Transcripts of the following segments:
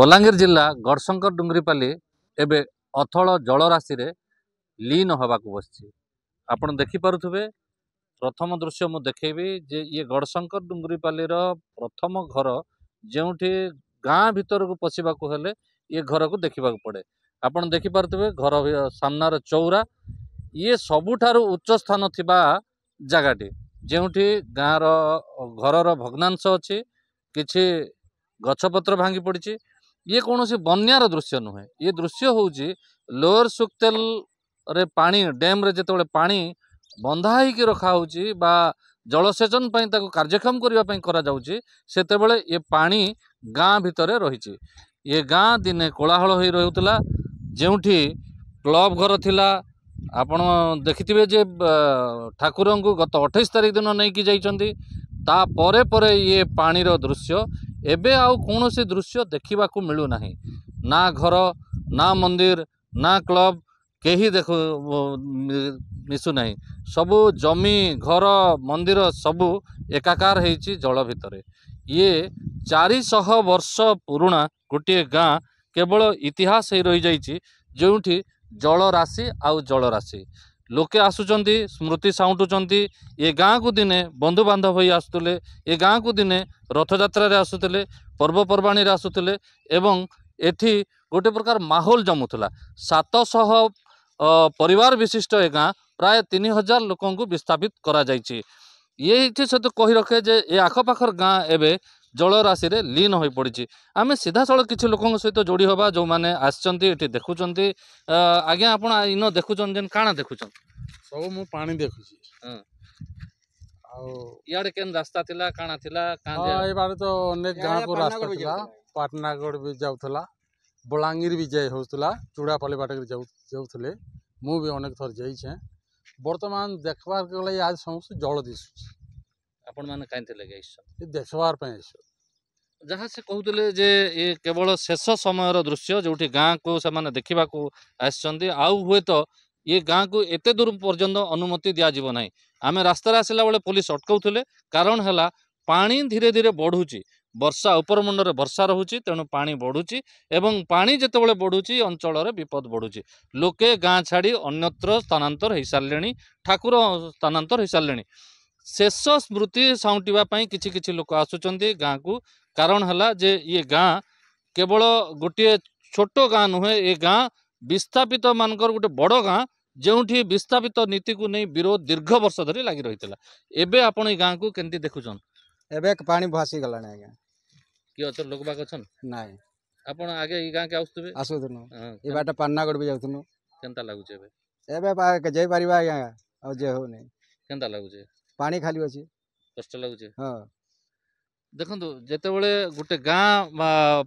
ବଲାଙ୍ଗୀର ଜିଲ୍ଲା ଗଡ଼ଶଙ୍କର ଡୁଙ୍ଗରିପାଲି ଏବେ ଅଥଳ ଜଳରାଶିରେ ଲିନ ହେବାକୁ ବସିଛି ଆପଣ ଦେଖିପାରୁଥିବେ ପ୍ରଥମ ଦୃଶ୍ୟ ମୁଁ ଦେଖେଇବି ଯେ ଇଏ ଗଡ଼ଶଙ୍କର ଡୁଙ୍ଗରିପାଲିର ପ୍ରଥମ ଘର ଯେଉଁଠି ଗାଁ ଭିତରକୁ ପଶିବାକୁ ହେଲେ ଇଏ ଘରକୁ ଦେଖିବାକୁ ପଡ଼େ ଆପଣ ଦେଖିପାରୁଥିବେ ଘର ସାମ୍ନାର ଚଉରା ଇଏ ସବୁଠାରୁ ଉଚ୍ଚ ସ୍ଥାନ ଥିବା ଜାଗାଟି ଯେଉଁଠି ଗାଁର ଘରର ଭଗ୍ନାଂଶ ଅଛି କିଛି ଗଛପତ୍ର ଭାଙ୍ଗି ପଡ଼ିଛି ଇଏ କୌଣସି ବନ୍ୟାର ଦୃଶ୍ୟ ନୁହେଁ ଇଏ ଦୃଶ୍ୟ ହେଉଛି ଲୋୟର ସୁକ୍ତେଲରେ ପାଣି ଡ୍ୟାମ୍ରେ ଯେତେବେଳେ ପାଣି ବନ୍ଧା ହେଇକି ରଖାହେଉଛି ବା ଜଳସେଚନ ପାଇଁ ତାକୁ କାର୍ଯ୍ୟକ୍ଷମ କରିବା ପାଇଁ କରାଯାଉଛି ସେତେବେଳେ ଏ ପାଣି ଗାଁ ଭିତରେ ରହିଛି ଏ ଗାଁ ଦିନେ କୋଳାହଳ ହୋଇ ରହୁଥିଲା ଯେଉଁଠି କ୍ଲବ୍ ଘର ଥିଲା ଆପଣ ଦେଖିଥିବେ ଯେ ଠାକୁରଙ୍କୁ ଗତ ଅଠେଇଶ ତାରିଖ ଦିନ ନେଇକି ଯାଇଛନ୍ତି ତାପରେ ପରେ ଇଏ ପାଣିର ଦୃଶ୍ୟ ଏବେ ଆଉ କୌଣସି ଦୃଶ୍ୟ ଦେଖିବାକୁ ମିଳୁନାହିଁ ନା ଘର ନା ମନ୍ଦିର ନା କ୍ଲବ କେହି ଦେଖୁ ମିଶୁନାହିଁ ସବୁ ଜମି ଘର ମନ୍ଦିର ସବୁ ଏକାକାର ହେଇଛି ଜଳ ଭିତରେ ଇଏ ଚାରିଶହ ବର୍ଷ ପୁରୁଣା ଗୋଟିଏ ଗାଁ କେବଳ ଇତିହାସ ହେଇ ରହିଯାଇଛି ଯେଉଁଠି ଜଳରାଶି ଆଉ ଜଳରାଶି ଲୋକେ ଆସୁଛନ୍ତି ସ୍ମୃତି ସାଉଁଟୁଛନ୍ତି ଏ ଗାଁକୁ ଦିନେ ବନ୍ଧୁବାନ୍ଧବ ହୋଇ ଆସୁଥିଲେ ଏ ଗାଁକୁ ଦିନେ ରଥଯାତ୍ରାରେ ଆସୁଥିଲେ ପର୍ବପର୍ବାଣୀରେ ଆସୁଥିଲେ ଏବଂ ଏଠି ଗୋଟେ ପ୍ରକାର ମାହୋଲ ଜମୁଥିଲା ସାତଶହ ପରିବାର ବିଶିଷ୍ଟ ଏ ଗାଁ ପ୍ରାୟ ତିନି ହଜାର ଲୋକଙ୍କୁ ବିସ୍ଥାପିତ କରାଯାଇଛି ଏଇଠି ସହିତ କହି ରଖେ ଯେ ଏ ଆଖପାଖର ଗାଁ ଏବେ ଜଳରାଶିରେ ଲୀନ ହୋଇପଡ଼ିଛି ଆମେ ସିଧାସଳଖ କିଛି ଲୋକଙ୍କ ସହିତ ଯୋଡ଼ି ହେବା ଯେଉଁମାନେ ଆସିଛନ୍ତି ଏଠି ଦେଖୁଛନ୍ତି ଆଜ୍ଞା ଆପଣ ଇନ ଦେଖୁଛନ୍ତି ଯେନ୍ କାଣା ଦେଖୁଛନ୍ତି ସବୁ ମୁଁ ପାଣି ଦେଖୁଛି ଆଉ ଇଆଡ଼େ କେନ୍ ରାସ୍ତା ଥିଲା କାଣା ଥିଲା ଏବାରେ ତ ଅନେକ ଗାଁକୁ ରାସ୍ତା ଥିଲା ପାଟନାଗଡ଼ ବି ଯାଉଥିଲା ବଲାଙ୍ଗୀର ବି ଯାଇ ହେଉଥିଲା ଚୁଡ଼ାପାଲି ବାଟରେ ଯାଉଥିଲେ ମୁଁ ବି ଅନେକ ଥର ଯାଇଛେଁ ବର୍ତ୍ତମାନ ଦେଖବାର୍ ଗଲେ ଆଜି ସମସ୍ତେ ଜଳ ଦିଶୁଛି ଆପଣମାନେ କାହିଁଥି ଲାଗି ଆସିଛନ୍ତି ଦେଖବାର ପାଇଁ ଆସିଛୁ ଯାହା ସେ କହୁଥିଲେ ଯେ ଇଏ କେବଳ ଶେଷ ସମୟର ଦୃଶ୍ୟ ଯେଉଁଠି ଗାଁକୁ ସେମାନେ ଦେଖିବାକୁ ଆସିଛନ୍ତି ଆଉ ହୁଏତ ଇଏ ଗାଁକୁ ଏତେ ଦୂର ପର୍ଯ୍ୟନ୍ତ ଅନୁମତି ଦିଆଯିବ ନାହିଁ ଆମେ ରାସ୍ତାରେ ଆସିଲା ବେଳେ ପୋଲିସ ଅଟକାଉଥିଲେ କାରଣ ହେଲା ପାଣି ଧୀରେ ଧୀରେ ବଢ଼ୁଛି ବର୍ଷା ଉପର ମୁଣ୍ଡରେ ବର୍ଷା ରହୁଛି ତେଣୁ ପାଣି ବଢ଼ୁଛି ଏବଂ ପାଣି ଯେତେବେଳେ ବଢ଼ୁଛି ଅଞ୍ଚଳରେ ବିପଦ ବଢ଼ୁଛି ଲୋକେ ଗାଁ ଛାଡ଼ି ଅନ୍ୟତ୍ର ସ୍ଥାନାନ୍ତର ହୋଇସାରିଲେଣି ଠାକୁର ସ୍ଥାନାନ୍ତର ହୋଇସାରିଲେଣି ଶେଷ ସ୍ମୃତି ସାଉଁଟିବା ପାଇଁ କିଛି କିଛି ଲୋକ ଆସୁଛନ୍ତି ଗାଁକୁ କାରଣ ହେଲା ଯେ ଇଏ ଗାଁ କେବଳ ଗୋଟିଏ ଛୋଟ ଗାଁ ନୁହେଁ ଏ ଗାଁ ବିସ୍ଥାପିତ ମାନଙ୍କର ଗୋଟେ ବଡ଼ ଗାଁ ଯେଉଁଠି ବିସ୍ଥାପିତ ନୀତିକୁ ନେଇ ବିରୋଧ ଦୀର୍ଘ ବର୍ଷ ଧରି ଲାଗି ରହିଥିଲା ଏବେ ଆପଣ ଏ ଗାଁକୁ କେମିତି ଦେଖୁଛନ୍ତି ଏବେ ପାଣି ଭାସିଗଲାଣି ଆଜ୍ଞା कि अच्छा लोक बाग ना आप आगे गाँ के आसुवे आसुदन भी जाऊन के खाली लगुचे हाँ देखो जोबले गोटे गाँ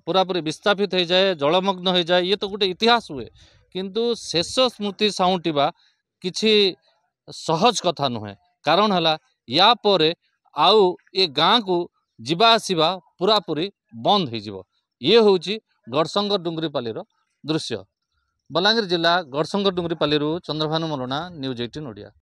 पूरापूरी विस्थापित हो जाए जलमग्न हो जाए ये तो गोटे इतिहास हुए कि शेष स्मृति साउटवा कि सहज कथा नुहे कारण है यापर गाँ को जीवास पूरापूरी ବନ୍ଦ ହୋଇଯିବ ଇଏ ହେଉଛି ଗଡ଼ସଙ୍ଗ ଡୁଙ୍ଗୁରିପାଲିର ଦୃଶ୍ୟ ବଲାଙ୍ଗୀର ଜିଲ୍ଲା ଗଡ଼ସଙ୍ଗ ଡୁଙ୍ଗୁରିପାଲିରୁ ଚନ୍ଦ୍ରଭାନୁ ମରୁଣା ନ୍ୟୁଜ୍ ଏଇଟିନ୍ ଓଡ଼ିଆ